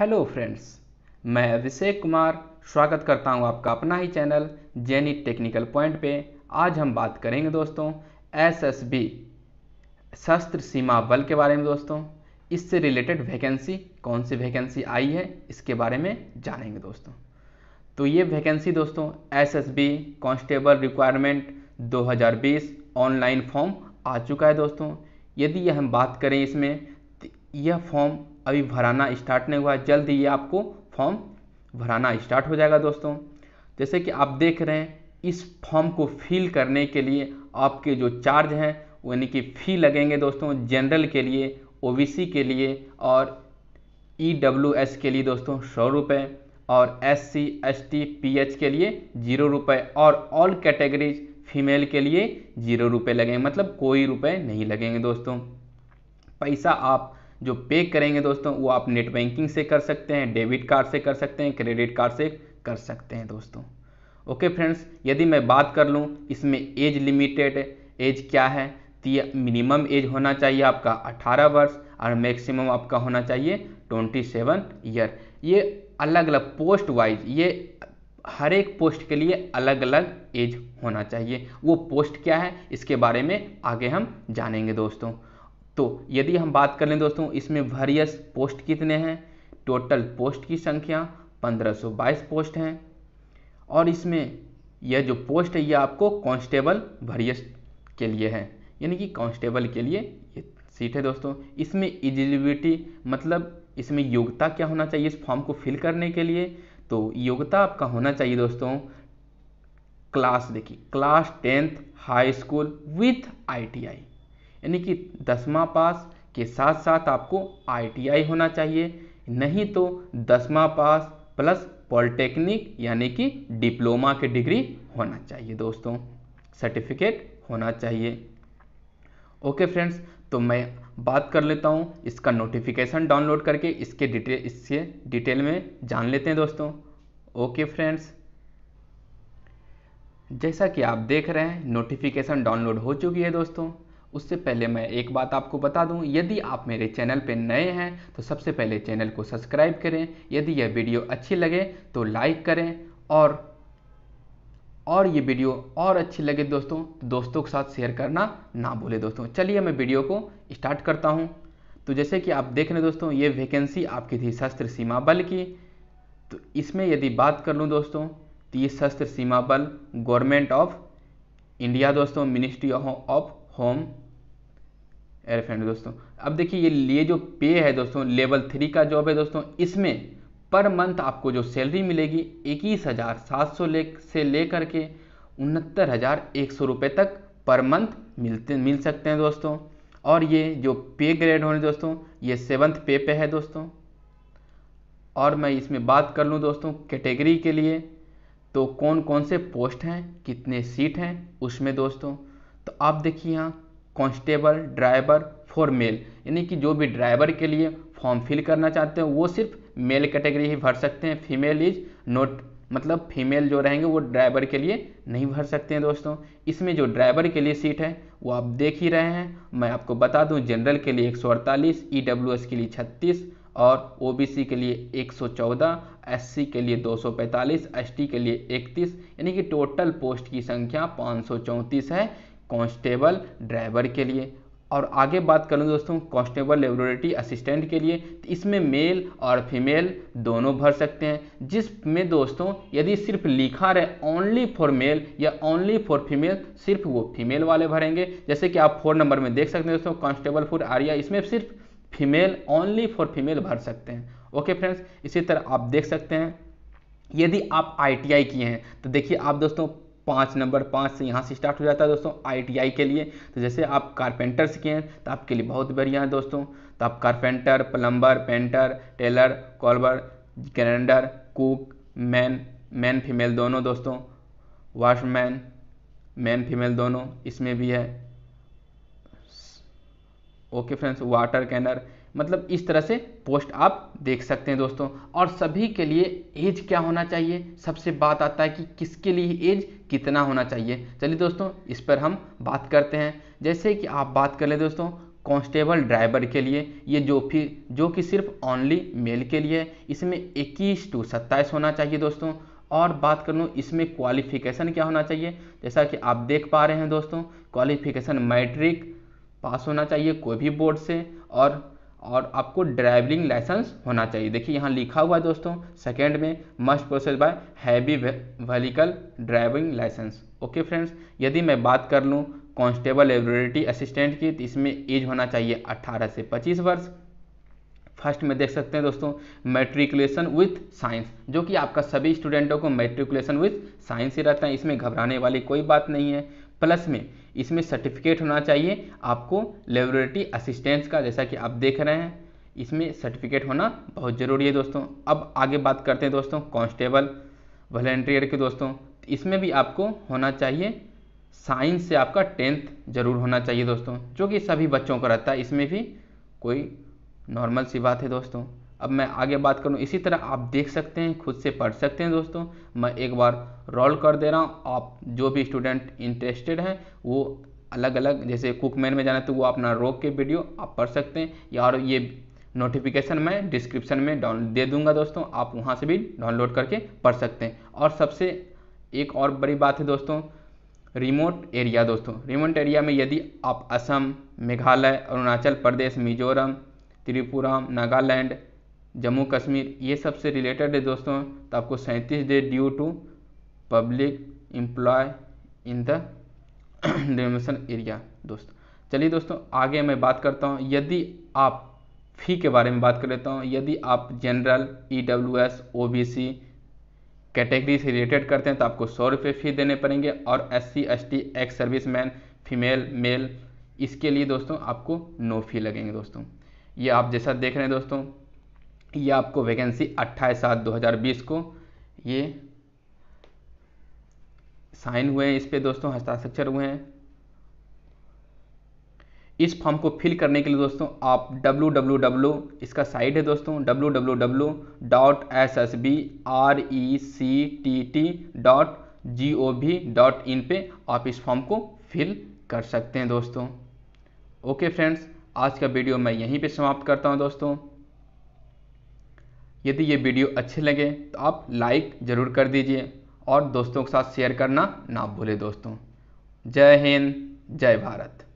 hello friends मैं अभिषेक कुमार स्वागत करता हूं आपका अपना ही चैनल जेनी टेक्निकल पॉइंट पे आज हम बात करेंगे दोस्तों एसएसबी शस्त्र सीमा बल के बारे में दोस्तों इससे रिलेटेड वैकेंसी कौन सी वैकेंसी आई है इसके बारे में जानेंगे दोस्तों तो ये वैकेंसी दोस्तों SSB constable requirement 2020 online form आ चुका है दोस्तों यदि हम बात करें इसमें तो यह फॉर्म अभी भराना स्टार्ट नहीं हुआ है जल्द ही आपको फॉर्म भराना स्टार्ट हो जाएगा दोस्तों जैसे कि आप देख रहे हैं इस फॉर्म को फिल करने के लिए आपके जो चार्ज हैं यानी कि फी लगेंगे दोस्तों जनरल के लिए ओबीसी के लिए और ईडब्ल्यूएस e के लिए दोस्तों सौ रुपये और S C S T P H के लिए जीरो रुपये और ऑल कैटेगरीज फीमेल के लिए जीरो रुपये लगेंगे मतलब कोई रुपए नहीं लगेंगे दोस्तों पैसा आप जो पे करेंगे दोस्तों वो आप नेट बैंकिंग से कर सकते हैं डेबिट कार्ड से कर सकते हैं क्रेडिट कार्ड से कर सकते हैं दोस्तों ओके फ्रेंड्स यदि मैं बात कर लूँ इसमें एज लिमिटेड एज क्या है तो ये मिनिमम एज होना चाहिए आपका 18 वर्ष और मैक्सिमम आपका होना चाहिए 27 ईयर ये अलग अलग पोस्ट वाइज ये हर एक पोस्ट के लिए अलग अलग एज होना चाहिए वो पोस्ट क्या है इसके बारे में आगे हम जानेंगे दोस्तों तो यदि हम बात कर लें दोस्तों इसमें वरियस पोस्ट कितने हैं टोटल पोस्ट की संख्या 1522 पोस्ट हैं और इसमें यह जो पोस्ट है यह आपको कांस्टेबल वरियस के लिए है यानी कि कांस्टेबल के लिए ये सीट है दोस्तों इसमें इजिलिबिलिटी मतलब इसमें योग्यता क्या होना चाहिए इस फॉर्म को फिल करने के लिए तो योग्यता आपका होना चाहिए दोस्तों क्लास देखिए class tenth high school with ITI यानी कि दसवा पास के साथ साथ आपको आई होना चाहिए नहीं तो दसवा पास प्लस पॉलिटेक्निक यानी कि डिप्लोमा की डिग्री होना चाहिए दोस्तों सर्टिफिकेट होना चाहिए ओके फ्रेंड्स तो मैं बात कर लेता हूँ इसका नोटिफिकेशन डाउनलोड करके इसके डिटेल इससे डिटेल में जान लेते हैं दोस्तों ओके फ्रेंड्स जैसा कि आप देख रहे हैं नोटिफिकेशन डाउनलोड हो चुकी है दोस्तों उससे पहले मैं एक बात आपको बता दूं यदि आप मेरे चैनल पर नए हैं तो सबसे पहले चैनल को सब्सक्राइब करें यदि यह वीडियो अच्छी लगे तो लाइक करें और और ये वीडियो और अच्छी लगे दोस्तों तो दोस्तों के साथ शेयर करना ना भूले दोस्तों चलिए मैं वीडियो को स्टार्ट करता हूँ तो जैसे कि आप देख रहे दोस्तों ये वैकेंसी आपकी थी शस्त्र सीमा बल की तो इसमें यदि बात कर लूँ दोस्तों तो ये Sashastra Seema Bal government of India दोस्तों मिनिस्ट्री ऑफ होम एरे फ्रेंड दोस्तों अब देखिए ये लिए जो पे है दोस्तों लेवल थ्री का जॉब है दोस्तों इसमें पर मंथ आपको जो सैलरी मिलेगी इक्कीस हज़ार सात सौ ले से ले करके उनहत्तर हज़ार एक सौ रुपये तक पर मंथ मिलते मिल सकते हैं दोस्तों और ये जो पे ग्रेड होने दोस्तों ये सेवन्थ पे पे है दोस्तों और मैं इसमें बात कर लूँ दोस्तों कैटेगरी के लिए तो कौन कौन से पोस्ट हैं कितने सीट हैं उसमें दोस्तों तो आप देखिए यहाँ कांस्टेबल ड्राइवर फॉर मेल यानी कि जो भी ड्राइवर के लिए फॉर्म फिल करना चाहते हैं वो सिर्फ मेल कैटेगरी ही भर सकते हैं फीमेल इज नोट मतलब फीमेल जो रहेंगे वो ड्राइवर के लिए नहीं भर सकते हैं दोस्तों इसमें जो ड्राइवर के लिए सीट है वो आप देख ही रहे हैं मैं आपको बता दूं जनरल के लिए 148 ईडब्ल्यूएस e के लिए 36 और ओबीसी के लिए 114 एससी के लिए 245 एसटी के लिए 31 यानी कि टोटल पोस्ट की संख्या पाँच है कांस्टेबल ड्राइवर के लिए और आगे बात करूँ दोस्तों कांस्टेबल लेबोरेटरी असिस्टेंट के लिए तो इसमें मेल और फीमेल दोनों भर सकते हैं जिसमें दोस्तों यदि सिर्फ लिखा रहे ओनली फॉर मेल या ओनली फॉर फीमेल सिर्फ वो फीमेल वाले भरेंगे जैसे कि आप फोर नंबर में देख सकते हैं दोस्तों कांस्टेबल फॉर आर्या इसमें सिर्फ फीमेल ओनली फॉर फीमेल भर सकते हैं ओके फ्रेंड्स इसी तरह आप देख सकते हैं यदि आप आई किए हैं तो देखिए आप दोस्तों पाँच नंबर पाँच से यहाँ से स्टार्ट हो जाता है दोस्तों आईटीआई के लिए तो जैसे आप कारपेंटर्स के हैं तो आपके लिए बहुत बढ़िया है दोस्तों तो आप carpenter plumber painter tailor cobbler calendar cook man man female दोनों दोस्तों वॉशमैन मैन फीमेल दोनों इसमें भी है ओके फ्रेंड्स वाटर कैनर मतलब इस तरह से पोस्ट आप देख सकते हैं दोस्तों और सभी के लिए एज क्या होना चाहिए सबसे बात आता है कि किसके लिए एज कितना होना चाहिए चलिए दोस्तों इस पर हम बात करते हैं जैसे कि आप बात कर ले दोस्तों कांस्टेबल ड्राइवर के लिए ये जो फिर जो कि सिर्फ ओनली मेल के लिए इसमें इक्कीस टू सत्ताईस होना चाहिए दोस्तों और बात कर लूँ इसमें क्वालिफिकेशन क्या होना चाहिए जैसा कि आप देख पा रहे हैं दोस्तों क्वालिफिकेशन मैट्रिक पास होना चाहिए कोई भी बोर्ड से और और आपको ड्राइविंग लाइसेंस होना चाहिए देखिए यहाँ लिखा हुआ है दोस्तों सेकेंड में must process by heavy vehicle driving licence okay friends यदि मैं बात कर लूँ कांस्टेबल लाइब्रेरिटी असिस्टेंट की तो इसमें एज होना चाहिए 18 से 25 वर्ष फर्स्ट में देख सकते हैं दोस्तों मेट्रिकुलेशन विथ साइंस जो कि आपका सभी स्टूडेंटों को मेट्रिकुलेशन विथ साइंस ही रहता है इसमें घबराने वाली कोई बात नहीं है प्लस में इसमें सर्टिफिकेट होना चाहिए आपको लेबोरेटरी असिस्टेंस का जैसा कि आप देख रहे हैं इसमें सर्टिफिकेट होना बहुत ज़रूरी है दोस्तों अब आगे बात करते हैं दोस्तों कांस्टेबल वॉलेंटियर के दोस्तों इसमें भी आपको होना चाहिए साइंस से आपका टेंथ जरूर होना चाहिए दोस्तों जो कि सभी बच्चों का रहता है इसमें भी कोई नॉर्मल सी बात है दोस्तों अब मैं आगे बात करूँ इसी तरह आप देख सकते हैं खुद से पढ़ सकते हैं दोस्तों मैं एक बार रोल कर दे रहा हूँ आप जो भी स्टूडेंट इंटरेस्टेड हैं वो अलग अलग जैसे कुकमैन में जाना तो वो अपना रोक के वीडियो आप पढ़ सकते हैं या और ये नोटिफिकेशन मैं डिस्क्रिप्शन में डाउन दे दूंगा दोस्तों आप वहाँ से भी डाउनलोड करके पढ़ सकते हैं और सबसे एक और बड़ी बात है दोस्तों रिमोट एरिया दोस्तों रिमोट एरिया में यदि आप असम मेघालय अरुणाचल प्रदेश मिजोरम त्रिपुरा नागालैंड जम्मू कश्मीर ये सब से रिलेटेड है दोस्तों तो आपको सैंतीस day due to public employ in the area दोस्त चलिए दोस्तों आगे मैं बात करता हूँ यदि आप फी के बारे में बात कर लेता हूँ यदि आप general E W S O B C category से रिलेटेड करते हैं तो आपको सौ रुपये फ़ी देने पड़ेंगे और S C S T ex service man female male इसके लिए दोस्तों आपको नो फी लगेंगे दोस्तों ये आप जैसा देख रहे हैं दोस्तों ये आपको वैकेंसी 28 सात 2020 को ये साइन हुए हैं इस पे दोस्तों हस्ताक्षर हुए हैं इस फॉर्म को फिल करने के लिए दोस्तों आप www इसका साइट है दोस्तों www.ssbrect.gov.in पे आप इस फॉर्म को फिल कर सकते हैं दोस्तों ओके फ्रेंड्स आज का वीडियो मैं यहीं पे समाप्त करता हूं दोस्तों यदि ये वीडियो अच्छे लगे तो आप लाइक ज़रूर कर दीजिए और दोस्तों के साथ शेयर करना ना भूलें दोस्तों जय हिंद जय भारत